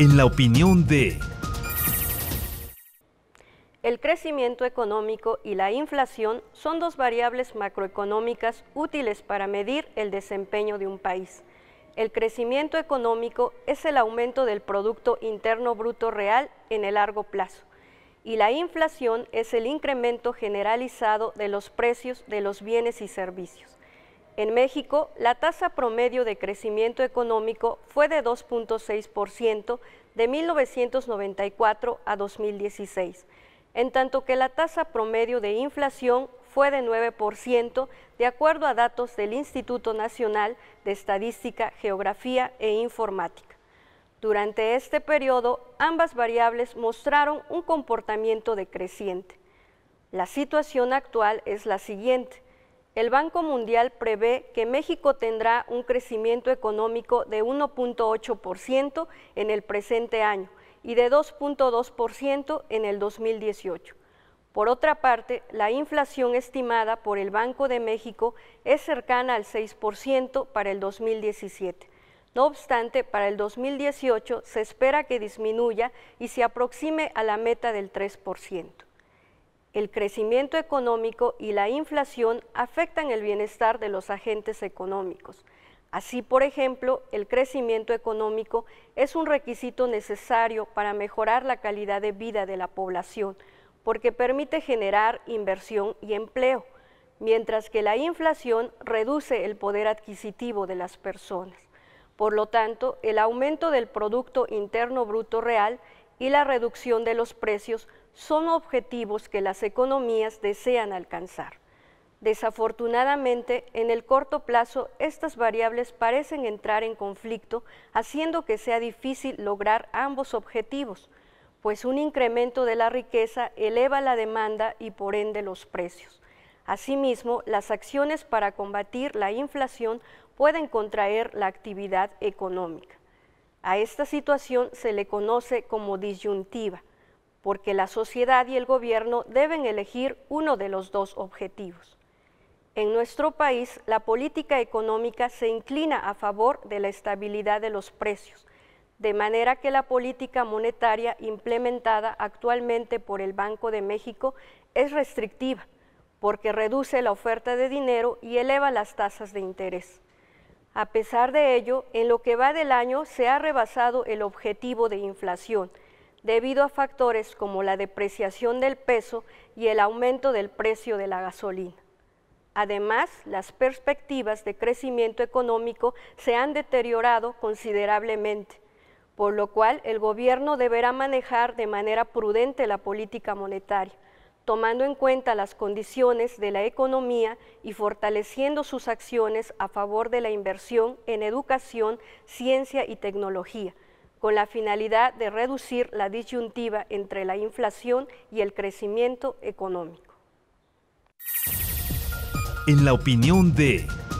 en la opinión de... El crecimiento económico y la inflación son dos variables macroeconómicas útiles para medir el desempeño de un país. El crecimiento económico es el aumento del Producto Interno Bruto Real en el largo plazo y la inflación es el incremento generalizado de los precios de los bienes y servicios. En México, la tasa promedio de crecimiento económico fue de 2.6% de 1994 a 2016, en tanto que la tasa promedio de inflación fue de 9%, de acuerdo a datos del Instituto Nacional de Estadística, Geografía e Informática. Durante este periodo, ambas variables mostraron un comportamiento decreciente. La situación actual es la siguiente el Banco Mundial prevé que México tendrá un crecimiento económico de 1.8% en el presente año y de 2.2% en el 2018. Por otra parte, la inflación estimada por el Banco de México es cercana al 6% para el 2017. No obstante, para el 2018 se espera que disminuya y se aproxime a la meta del 3% el crecimiento económico y la inflación afectan el bienestar de los agentes económicos. Así, por ejemplo, el crecimiento económico es un requisito necesario para mejorar la calidad de vida de la población, porque permite generar inversión y empleo, mientras que la inflación reduce el poder adquisitivo de las personas. Por lo tanto, el aumento del Producto Interno Bruto Real y la reducción de los precios son objetivos que las economías desean alcanzar. Desafortunadamente, en el corto plazo, estas variables parecen entrar en conflicto, haciendo que sea difícil lograr ambos objetivos, pues un incremento de la riqueza eleva la demanda y por ende los precios. Asimismo, las acciones para combatir la inflación pueden contraer la actividad económica. A esta situación se le conoce como disyuntiva porque la sociedad y el gobierno deben elegir uno de los dos objetivos. En nuestro país, la política económica se inclina a favor de la estabilidad de los precios, de manera que la política monetaria implementada actualmente por el Banco de México es restrictiva, porque reduce la oferta de dinero y eleva las tasas de interés. A pesar de ello, en lo que va del año se ha rebasado el objetivo de inflación, debido a factores como la depreciación del peso y el aumento del precio de la gasolina. Además, las perspectivas de crecimiento económico se han deteriorado considerablemente, por lo cual el gobierno deberá manejar de manera prudente la política monetaria, tomando en cuenta las condiciones de la economía y fortaleciendo sus acciones a favor de la inversión en educación, ciencia y tecnología con la finalidad de reducir la disyuntiva entre la inflación y el crecimiento económico. En la opinión de